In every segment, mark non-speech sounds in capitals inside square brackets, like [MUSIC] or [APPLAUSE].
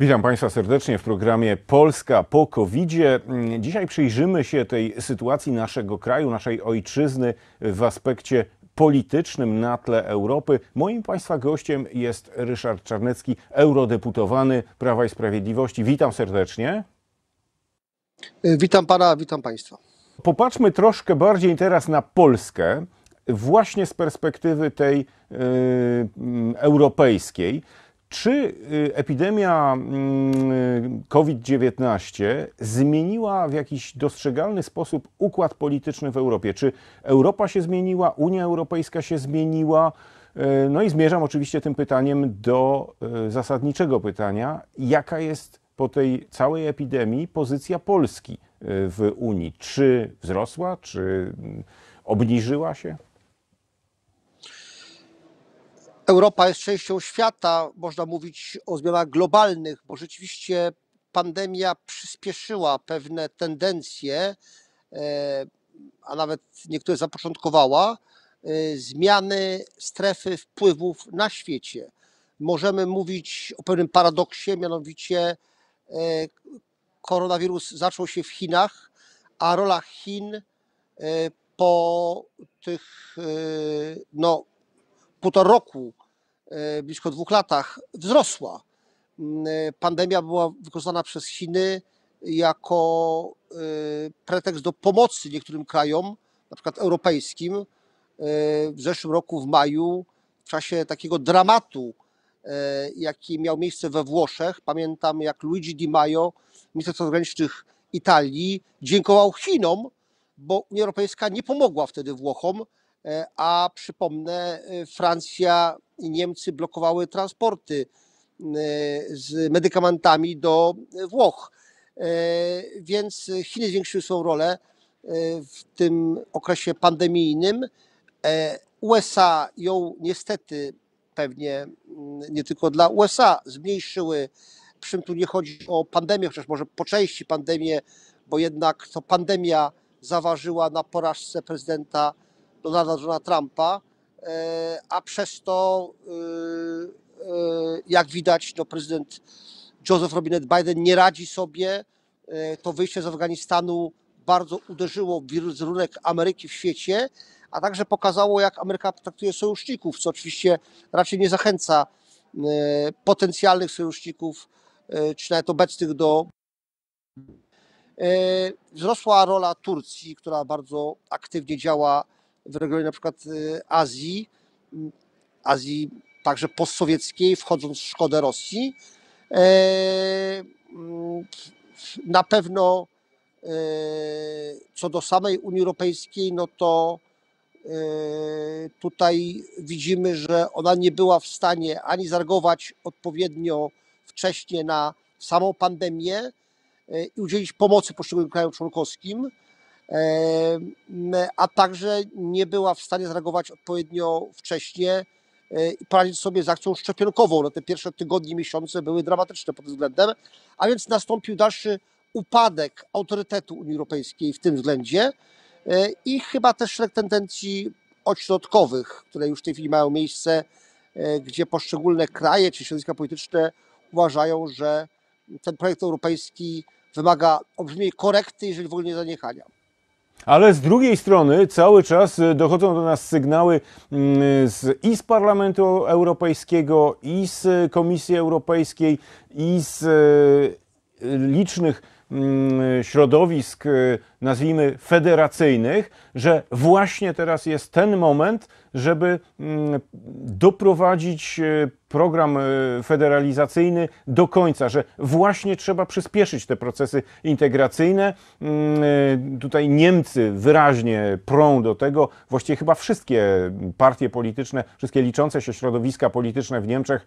Witam Państwa serdecznie w programie Polska po covid -zie. Dzisiaj przyjrzymy się tej sytuacji naszego kraju, naszej ojczyzny w aspekcie politycznym na tle Europy. Moim Państwa gościem jest Ryszard Czarnecki, eurodeputowany Prawa i Sprawiedliwości. Witam serdecznie. Witam Pana, witam Państwa. Popatrzmy troszkę bardziej teraz na Polskę, właśnie z perspektywy tej y, mm, europejskiej. Czy y, epidemia mm, COVID-19 zmieniła w jakiś dostrzegalny sposób układ polityczny w Europie? Czy Europa się zmieniła, Unia Europejska się zmieniła? Y, no i zmierzam oczywiście tym pytaniem do zasadniczego pytania: jaka jest po tej całej epidemii pozycja Polski w Unii, czy wzrosła, czy mm, obniżyła się? Europa jest częścią świata, można mówić o zmianach globalnych, bo rzeczywiście pandemia przyspieszyła pewne tendencje, e, a nawet niektóre zapoczątkowała, e, zmiany strefy wpływów na świecie. Możemy mówić o pewnym paradoksie, mianowicie e, koronawirus zaczął się w Chinach, a rola Chin e, po tych e, no, półtora roku, e, blisko dwóch latach wzrosła. Mm, pandemia była wykorzystana przez Chiny jako pretekst do pomocy niektórym krajom, na przykład europejskim. W zeszłym roku, w maju, w czasie takiego dramatu E, jaki miał miejsce we Włoszech. Pamiętam, jak Luigi Di Maio, minister spraw zagranicznych Italii, dziękował Chinom, bo Unia Europejska nie pomogła wtedy Włochom, e, a przypomnę, e, Francja i Niemcy blokowały transporty z medykamentami do Włoch. Więc Chiny zwiększyły swoją rolę w tym okresie pandemijnym. USA ją niestety pewnie mm, nie tylko dla USA zmniejszyły. Przy czym tu nie chodzi o pandemię, chociaż może po części pandemię, bo jednak to pandemia zaważyła na porażce prezydenta Donalda Johna Trumpa, e, a przez to, e, e, jak widać, no prezydent Joseph Robinette Biden nie radzi sobie. To wyjście z Afganistanu bardzo uderzyło w wizerunek Ameryki w świecie a także pokazało, jak Ameryka traktuje sojuszników, co oczywiście raczej nie zachęca e, potencjalnych sojuszników, e, czy nawet obecnych do. E, wzrosła rola Turcji, która bardzo aktywnie działa w regionie na przykład Azji, Azji także postsowieckiej, wchodząc w szkodę Rosji. Na pewno co do samej Unii Europejskiej, no to Yy, tutaj widzimy, że ona nie była w stanie ani zareagować odpowiednio wcześnie na samą pandemię yy, i udzielić pomocy poszczególnym krajom członkowskim, yy, a także nie była w stanie zareagować odpowiednio wcześnie i poradzić sobie z akcją szczepionkową. No te pierwsze tygodnie, miesiące były dramatyczne pod tym względem, a więc nastąpił dalszy upadek autorytetu Unii Europejskiej w tym względzie. E, i chyba też szereg tendencji ośrodkowych, które już w tej chwili mają miejsce, e, gdzie poszczególne kraje czy środowiska polityczne uważają, że ten projekt europejski wymaga olbrzymiej korekty, jeżeli w ogóle nie zaniechania. Ale z drugiej strony cały czas e, dochodzą do nas sygnały mm, z, i z Parlamentu Europejskiego, i z Komisji Europejskiej, i z licznych Mm, środowisk, y, nazwijmy, federacyjnych, że właśnie teraz jest ten moment, żeby mm, doprowadzić e, program e, federalizacyjny do końca, że właśnie trzeba przyspieszyć te procesy integracyjne. Mm, e, tutaj Niemcy wyraźnie prą do tego, właściwie chyba wszystkie partie polityczne, wszystkie liczące się środowiska polityczne w Niemczech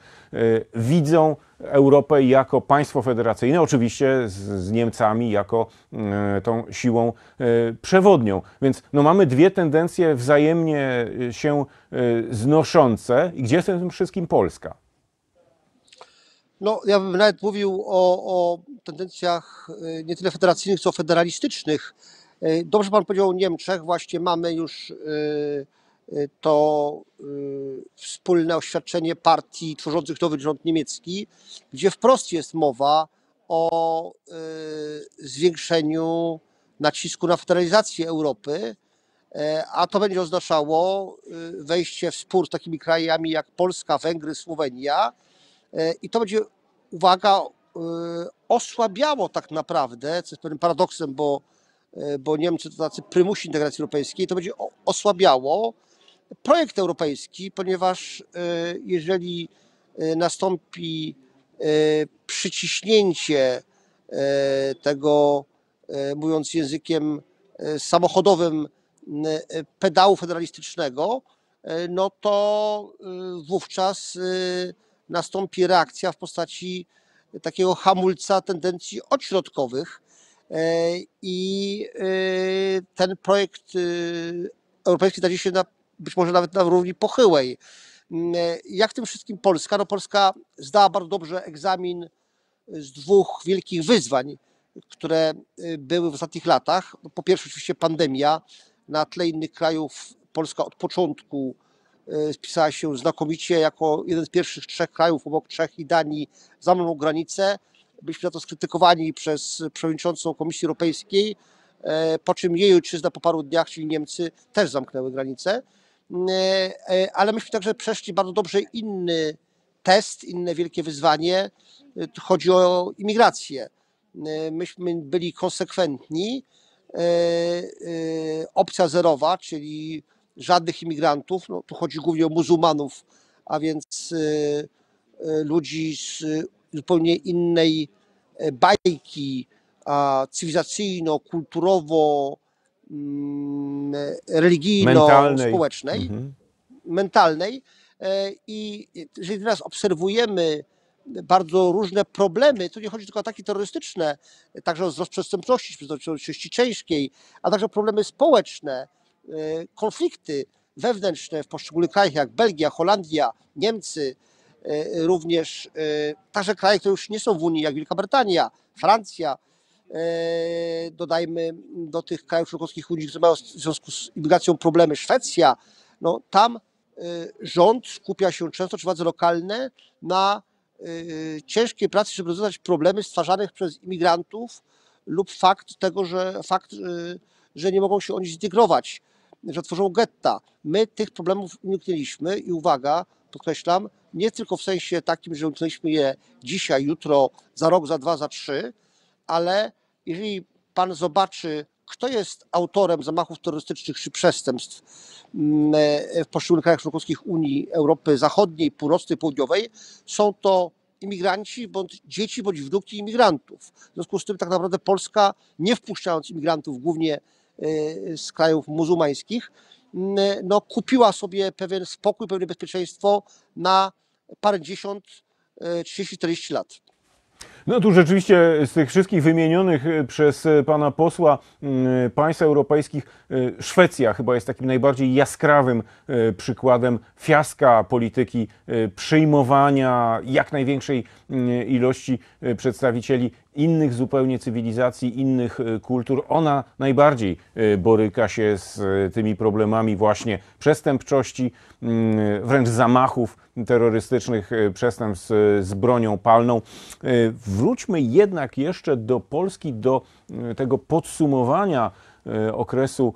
widzą Europę jako państwo federacyjne, oczywiście z, Niemcami jako tą siłą przewodnią. Więc no, mamy dwie tendencje wzajemnie się Y, znoszące i gdzie jest w tym wszystkim Polska? No, ja bym nawet mówił o, o tendencjach y, nie tyle federacyjnych, co federalistycznych. Y, dobrze pan powiedział o Niemczech, właśnie mamy już to wspólne oświadczenie partii tworzących nowy rząd niemiecki, gdzie wprost jest mowa o zwiększeniu nacisku na federalizację Europy E, a to będzie oznaczało y, wejście w spór z takimi krajami jak Polska, Węgry, Słowenia e, i to będzie, uwaga, y, osłabiało tak naprawdę, co jest pewnym paradoksem, bo, e, bo Niemcy to tacy prymusi integracji europejskiej, to będzie osłabiało projekt europejski, ponieważ jeżeli nastąpi przyciśnięcie tego, mówiąc językiem samochodowym, Y, y, pedału federalistycznego, y, no to wówczas nastąpi reakcja w postaci takiego hamulca tendencji odśrodkowych e, i ten projekt europejski znajdzie się na, być może nawet na równi pochyłej. Mm, e, jak w tym wszystkim Polska? No Polska zdała bardzo dobrze egzamin z dwóch wielkich wyzwań, które były w ostatnich latach. Po pierwsze oczywiście pandemia, na tle innych krajów Polska od początku e, spisała się znakomicie jako jeden z pierwszych trzech krajów obok Czech i Danii za mną granicę. Byliśmy za to skrytykowani przez przewodniczącą Komisji Europejskiej, e, po czym jej ojczyzna po paru dniach, czyli Niemcy, też zamknęły granicę. Mm, e, ale myśmy także przeszli bardzo dobrze inny test, inne wielkie wyzwanie. Chodzi o imigrację. Myśmy byli konsekwentni, E, e, opcja zerowa, czyli żadnych imigrantów. No, tu chodzi głównie o muzułmanów, a więc e, ludzi z zupełnie innej bajki cywilizacyjno-kulturowo, mm, religijno-społecznej, mentalnej. Mhm. mentalnej. I jeżeli teraz obserwujemy bardzo różne problemy. Tu nie chodzi tylko o ataki terrorystyczne, także o wzrost przestępczości, przestępczości czeskiej, a także problemy społeczne, e, konflikty wewnętrzne w poszczególnych krajach, jak Belgia, Holandia, Niemcy, e, również e, także kraje, które już nie są w Unii, jak Wielka Brytania, Francja. Dodajmy do tych krajów członkowskich Unii, które mają w związku z imigracją problemy, Szwecja. No, tam rząd skupia się często, czy władze lokalne, na Y, ciężkiej pracy, żeby rozwiązać problemy stwarzanych przez imigrantów lub fakt tego, że fakt, y, że nie mogą się oni zintegrować, że tworzą getta. My tych problemów uniknęliśmy i uwaga, podkreślam, nie tylko w sensie takim, że uniknęliśmy je dzisiaj, jutro, za rok, za dwa, za trzy, ale jeżeli pan zobaczy kto jest autorem zamachów terrorystycznych czy przestępstw mm, e, w poszczególnych krajach członkowskich Unii Europy Zachodniej, Północnej, Południowej, są to imigranci bądź dzieci bądź wnuki imigrantów. W związku z tym tak naprawdę Polska, nie wpuszczając imigrantów głównie e, z krajów muzułmańskich, mm, e, no, kupiła sobie pewien spokój, pewne bezpieczeństwo na parędziesiąt, 30-40 lat. No tu rzeczywiście z tych wszystkich wymienionych e, przez e, pana posła mm, e, państw europejskich Szwecja chyba jest takim najbardziej jaskrawym przykładem fiaska polityki przyjmowania jak największej mm, ilości przedstawicieli innych zupełnie cywilizacji, innych kultur. Ona najbardziej boryka się z tymi problemami właśnie przestępczości, mm, wręcz zamachów terrorystycznych, przestępstw z bronią palną wróćmy jednak jeszcze do Polski, do e, tego podsumowania e, okresu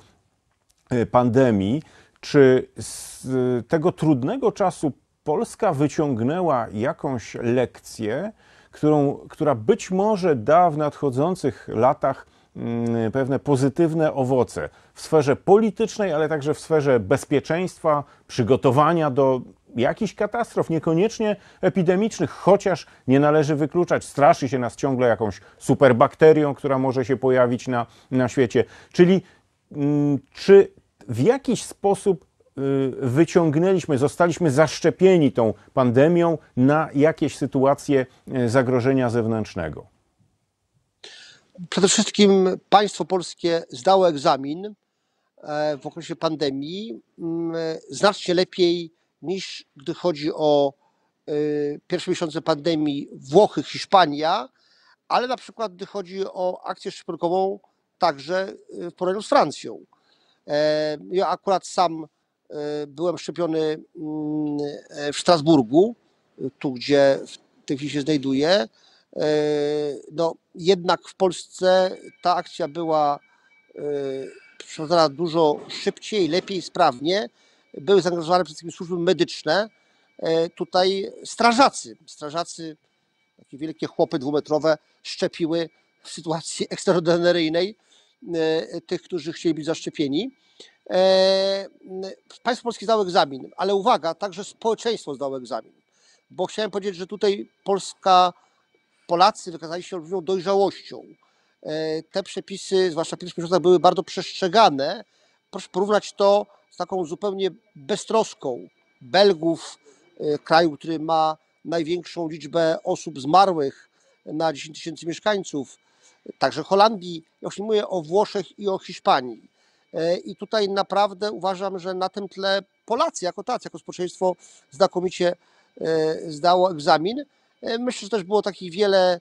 e, pandemii. Czy z tego trudnego czasu Polska wyciągnęła jakąś lekcję, którą, która być może da w nadchodzących latach mm, pewne pozytywne owoce w sferze politycznej, ale także w sferze bezpieczeństwa, przygotowania do jakichś katastrof, niekoniecznie epidemicznych, chociaż nie należy wykluczać. Straszy się nas ciągle jakąś superbakterią, która może się pojawić na, na świecie. Czyli mm, czy w jakiś sposób y, wyciągnęliśmy, zostaliśmy zaszczepieni tą pandemią na jakieś sytuacje y, zagrożenia zewnętrznego? Przede wszystkim państwo polskie zdało egzamin e, w okresie pandemii mm, e, znacznie lepiej niż gdy chodzi o e, pierwsze miesiące pandemii Włochy, Hiszpania, ale na przykład gdy chodzi o akcję szczepionkową także e, w porównaniu z Francją. E, ja akurat sam byłem szczepiony mm, w Strasburgu, tu gdzie w tej chwili się znajduję. No, jednak w Polsce ta akcja była przeprowadzana dużo szybciej, lepiej, sprawnie były zaangażowane przede wszystkim służby medyczne, e, tutaj strażacy, strażacy, takie wielkie chłopy dwumetrowe szczepiły w sytuacji [LAUGHS] ekstraordynaryjnej e, tych, którzy chcieli być zaszczepieni. E, państwo polskie zdało egzamin, ale uwaga, także społeczeństwo zdało egzamin, bo chciałem powiedzieć, że tutaj Polska, Polacy wykazali się olbrzymią dojrzałością. Te przepisy, zwłaszcza w pierwszych miesiącach, były bardzo przestrzegane. Proszę porównać to z taką zupełnie beztroską Belgów, e, kraju, który ma największą liczbę osób zmarłych na 10 tysięcy mieszkańców, także Holandii, ja się nie mówię o Włoszech i o Hiszpanii. E, I tutaj naprawdę uważam, że na tym tle Polacy jako tacy, jako społeczeństwo znakomicie e, zdało egzamin. Myślę, że też było takich wiele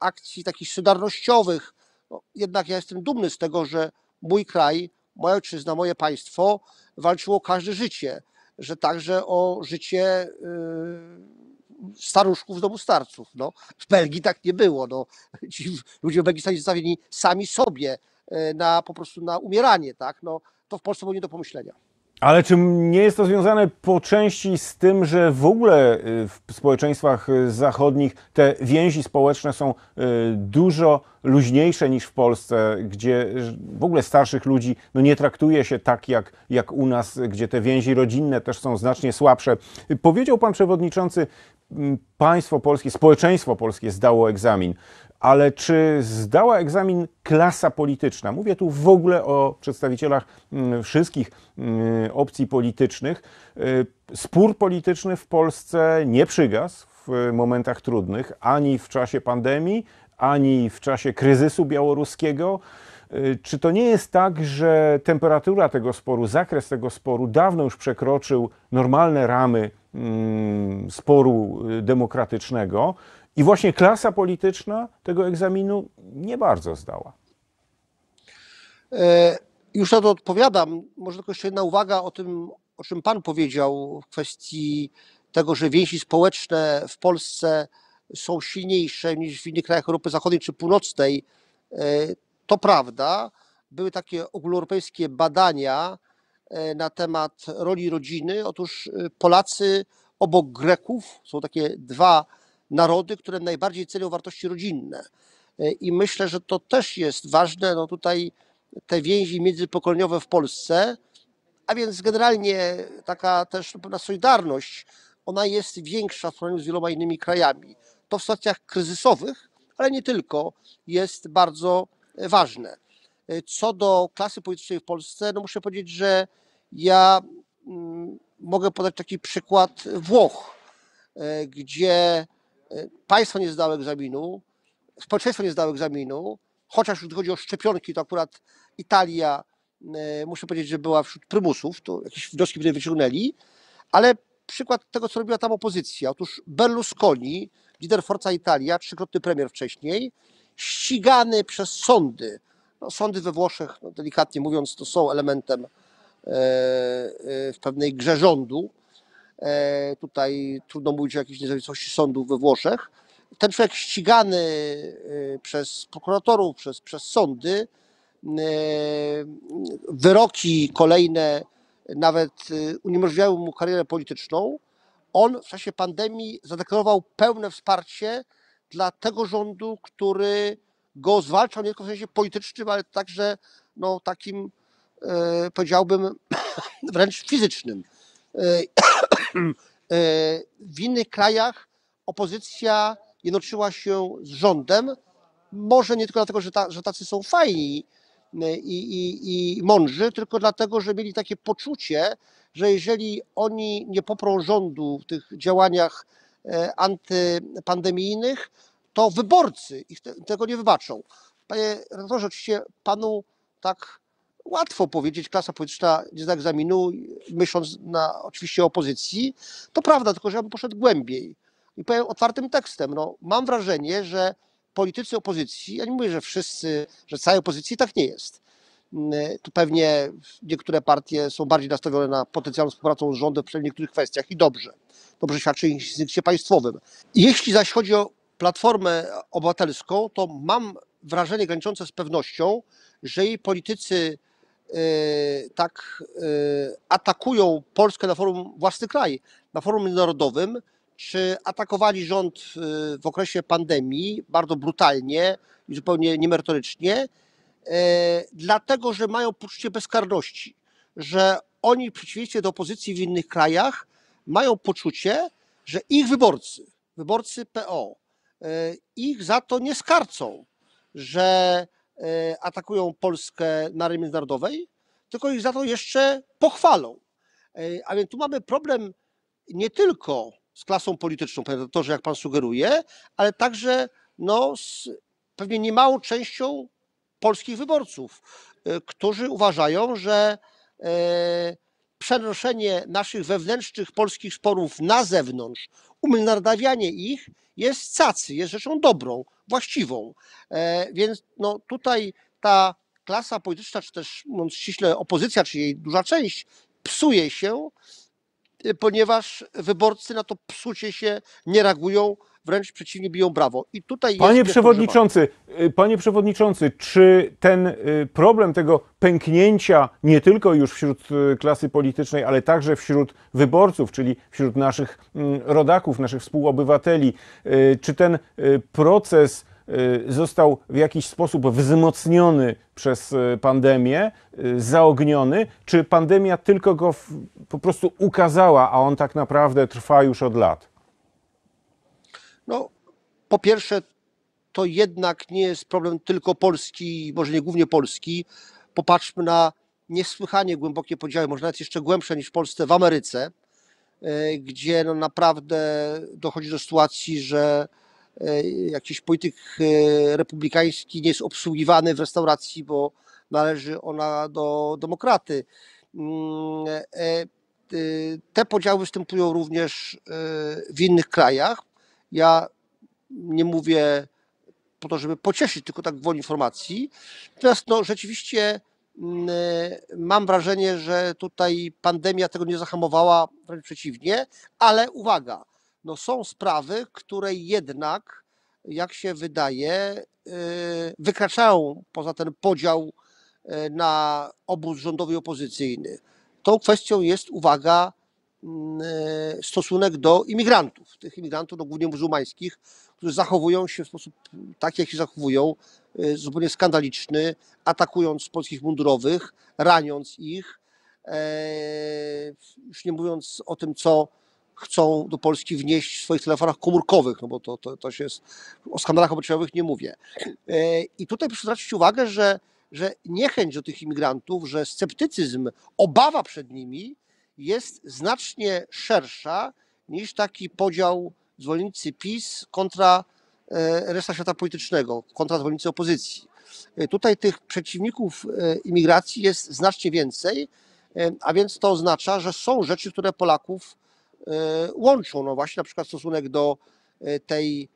akcji takich solidarnościowych. No, jednak ja jestem dumny z tego, że mój kraj moja ojczyzna, moje państwo walczyło o każde życie, że także o życie yy, staruszków z domu starców. No. W Belgii tak nie było. No. [LAUGHS] Ci ludzie w Belgii stali zostawieni sami sobie yy, na, po prostu na umieranie. Tak? No, to w Polsce było nie do pomyślenia. Ale czy nie jest to związane po części z tym, że w ogóle y, w społeczeństwach y, zachodnich te więzi społeczne są y, dużo luźniejsze niż w Polsce, gdzie w ogóle starszych ludzi no nie traktuje się tak jak, jak u nas, gdzie te więzi rodzinne też są znacznie słabsze? Powiedział pan przewodniczący, państwo polskie, społeczeństwo polskie zdało egzamin ale czy zdała egzamin klasa polityczna? Mówię tu w ogóle o przedstawicielach mm, wszystkich mm, opcji politycznych. Y, spór polityczny w Polsce nie przygasł w momentach trudnych, ani w czasie pandemii, ani w czasie kryzysu białoruskiego. Y, czy to nie jest tak, że temperatura tego sporu, zakres tego sporu dawno już przekroczył normalne ramy mm, sporu y, demokratycznego? I właśnie klasa polityczna tego egzaminu nie bardzo zdała. E, już na to odpowiadam. Może tylko jeszcze jedna uwaga o tym, o czym Pan powiedział w kwestii tego, że więzi społeczne w Polsce są silniejsze niż w innych krajach Europy Zachodniej czy Północnej. E, to prawda. Były takie ogólnoeuropejskie badania e, na temat roli rodziny. Otóż Polacy obok Greków są takie dwa narody, które najbardziej cenią wartości rodzinne. E, I myślę, że to też jest ważne, no tutaj te więzi międzypokoleniowe w Polsce, a więc generalnie taka też no, pewna solidarność, ona jest większa w porównaniu z wieloma innymi krajami. To w sytuacjach kryzysowych, ale nie tylko, jest bardzo ważne. E, co do klasy politycznej w Polsce, no muszę powiedzieć, że ja mm, mogę podać taki przykład Włoch, e, gdzie państwo nie zdało egzaminu, społeczeństwo nie zdało egzaminu, chociaż jeśli chodzi o szczepionki, to akurat Italia, e, muszę powiedzieć, że była wśród prymusów, to jakieś wnioski które wyciągnęli, ale przykład tego, co robiła tam opozycja. Otóż Berlusconi, lider Forza Italia, trzykrotny premier wcześniej, ścigany przez sądy. No, sądy we Włoszech, no, delikatnie mówiąc, to są elementem e, e, w pewnej grze rządu, E, tutaj trudno mówić o jakiejś niezawisłości sądów we Włoszech. Ten człowiek ścigany e, przez prokuratorów, przez, przez sądy, e, wyroki kolejne nawet uniemożliwiały mu karierę polityczną. On w czasie pandemii zadeklarował pełne wsparcie dla tego rządu, który go zwalczał nie tylko w sensie politycznym, ale także no, takim, powiedziałbym, [COUGHS] wręcz fizycznym. E, w innych krajach opozycja jednoczyła się z rządem, może nie tylko dlatego, że, ta, że tacy są fajni e, i, i, i mądrzy, tylko dlatego, że mieli takie poczucie, że jeżeli oni nie poprą rządu w tych działaniach e, antypandemijnych, to wyborcy ich te, tego nie wybaczą. Panie redaktorze, oczywiście panu tak łatwo powiedzieć, klasa polityczna nie zna egzaminu, myśląc na, oczywiście o opozycji. To prawda, tylko że ja bym poszedł głębiej. I powiem otwartym tekstem, no, mam wrażenie, że politycy opozycji, ja nie mówię, że wszyscy, że całej opozycji, tak nie jest. Tu pewnie niektóre partie są bardziej nastawione na potencjalną współpracę z rządem w niektórych kwestiach i dobrze. Dobrze świadczy o instynkcie państwowym. Jeśli zaś chodzi o Platformę Obywatelską, to mam wrażenie graniczące z pewnością, że jej politycy Y, tak y, atakują Polskę na forum własny kraj, na forum międzynarodowym, czy atakowali rząd y, w okresie pandemii bardzo brutalnie i zupełnie niemerytorycznie, dlatego że mają poczucie bezkarności, że oni w przeciwieństwie do opozycji w innych krajach mają poczucie, że ich wyborcy, wyborcy PO, ich za to nie skarcą, że E, atakują Polskę na arenie międzynarodowej, tylko ich za to jeszcze pochwalą. E, a więc tu mamy problem nie tylko z klasą polityczną, panie redaktorze, jak pan sugeruje, ale także no, z pewnie niemałą częścią polskich wyborców, e, którzy uważają, że przenoszenie naszych wewnętrznych polskich sporów na zewnątrz, umynardawianie ich jest cacy, jest rzeczą dobrą, właściwą. E, więc no, tutaj ta klasa polityczna, czy też mówiąc ściśle opozycja, czy jej duża część, psuje się, e, ponieważ wyborcy na to psucie się nie reagują, wręcz przeciwnie, biją brawo. I tutaj Panie przewodniczący, y, panie przewodniczący, czy ten y, problem tego pęknięcia nie tylko już wśród y, klasy politycznej, ale także wśród wyborców, czyli wśród naszych mm, rodaków, naszych współobywateli, czy ten proces został w jakiś sposób wzmocniony przez pandemię, zaogniony, czy pandemia tylko go po prostu ukazała, a on tak naprawdę trwa już od lat? No, po pierwsze, to jednak nie jest problem tylko Polski, może nie głównie Polski. Popatrzmy na niesłychanie głębokie podziały, może nawet jeszcze głębsze niż w Polsce, w Ameryce, e, gdzie no naprawdę dochodzi do sytuacji, że e, jakiś polityk e, republikański nie jest obsługiwany w restauracji, bo należy ona do demokraty. Mm, te podziały występują również w innych krajach. Ja nie mówię po to, żeby pocieszyć, tylko tak woli informacji. Natomiast no, rzeczywiście mm, e, mam wrażenie, że tutaj pandemia tego nie zahamowała, wręcz przeciwnie, ale uwaga, no są sprawy, które jednak, jak się wydaje, e, wykraczają poza ten podział e, na obóz rządowy i opozycyjny. Tą kwestią jest, uwaga, Mm, e, stosunek do imigrantów, tych imigrantów no, głównie muzułmańskich, którzy zachowują się w sposób taki, jak się zachowują, e, zupełnie skandaliczny, atakując polskich mundurowych, raniąc ich, e, już nie mówiąc o tym, co chcą do Polski wnieść w swoich telefonach komórkowych, no bo to, to, to się jest, o skandalach obyczajowych nie mówię. I tutaj proszę zwrócić uwagę, że, że niechęć do tych imigrantów, że sceptycyzm, obawa przed nimi jest znacznie szersza niż taki podział zwolennicy PiS kontra e, reszta świata politycznego, kontra zwolennicy opozycji. E, tutaj tych przeciwników e, imigracji jest znacznie więcej, a więc to oznacza, że są rzeczy, które Polaków łączą. No właśnie na przykład stosunek do tej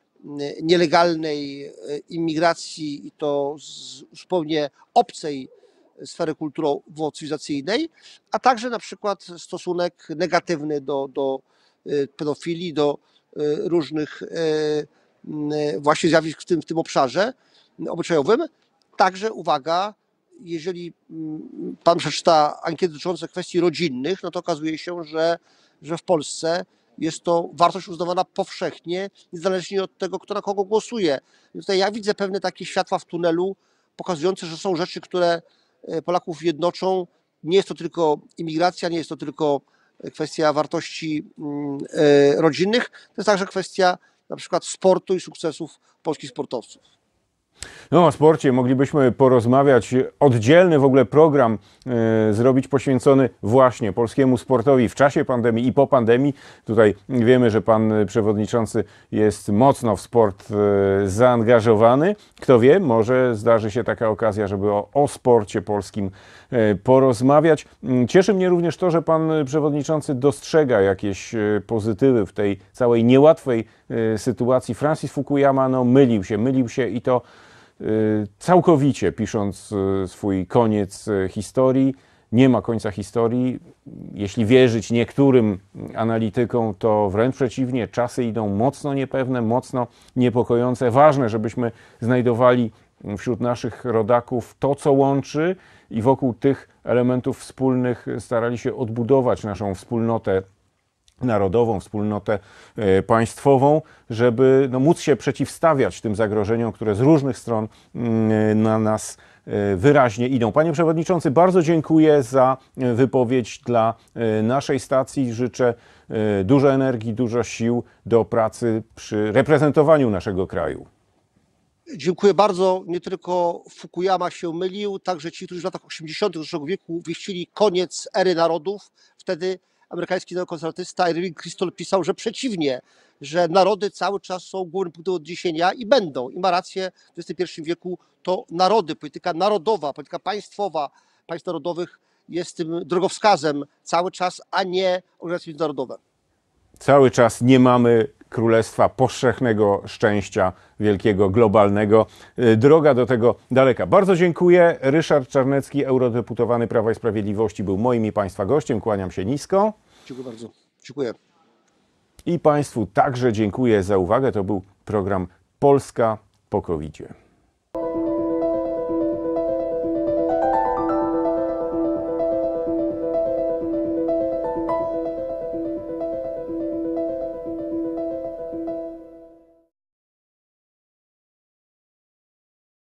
nielegalnej imigracji i to zupełnie obcej sfery kulturowo-cywilizacyjnej, a także na przykład stosunek negatywny do, do y, pedofilii, do y, różnych y, właśnie zjawisk w tym, w tym obszarze obyczajowym. Także uwaga, jeżeli mm, pan przeczyta ankiety dotyczące kwestii rodzinnych, no to okazuje się, że, że w Polsce jest to wartość uznawana powszechnie, niezależnie od tego, kto na kogo głosuje. I tutaj ja widzę pewne takie światła w tunelu, pokazujące, że są rzeczy, które E, Polaków jednoczą. Nie jest to tylko imigracja, nie jest to tylko e, kwestia wartości mm, e, rodzinnych, to jest także kwestia na przykład sportu i sukcesów polskich sportowców. No, o sporcie moglibyśmy porozmawiać. Oddzielny w ogóle program e, zrobić poświęcony właśnie polskiemu sportowi w czasie pandemii i po pandemii. Tutaj wiemy, że pan przewodniczący jest mocno w sport e, zaangażowany. Kto wie, może zdarzy się taka okazja, żeby o, o sporcie polskim e, porozmawiać. Mm, cieszy mnie również to, że pan przewodniczący dostrzega jakieś pozytywy w tej całej niełatwej sytuacji. Francis Fukuyama no, mylił się, mylił się i to Y, całkowicie pisząc y, swój koniec y, historii. Nie ma końca historii. Jeśli wierzyć niektórym analitykom, to wręcz przeciwnie, czasy idą mocno niepewne, mocno niepokojące. Ważne, żebyśmy znajdowali wśród naszych rodaków to, co łączy, i wokół tych elementów wspólnych starali się odbudować naszą wspólnotę narodową, wspólnotę e, państwową, żeby no, móc się przeciwstawiać tym zagrożeniom, które z różnych stron mm, na nas e, wyraźnie idą. Panie Przewodniczący, bardzo dziękuję za e, wypowiedź dla naszej stacji. Życzę dużo energii, dużo sił do pracy przy reprezentowaniu naszego kraju. Dziękuję bardzo. Nie tylko Fukuyama się mylił, także ci, którzy w latach 80. zeszłego wieku wieścili koniec ery narodów. Wtedy amerykański neokonserwatysta Irving Kristol pisał, że przeciwnie, że narody cały czas są głównym punktem odniesienia i będą. I ma rację, w XXI wieku to narody, polityka narodowa, polityka państwowa, państw narodowych jest tym drogowskazem cały czas, a nie organizacje międzynarodowe. Cały czas nie mamy królestwa powszechnego szczęścia, wielkiego, globalnego. Y, droga do tego daleka. Bardzo dziękuję. Ryszard Czarnecki, eurodeputowany Prawa i Sprawiedliwości, był moim i Państwa gościem. Kłaniam się nisko. Dziękuję bardzo. Dziękuję. I Państwu także dziękuję za uwagę. To był program Polska po covid -zie.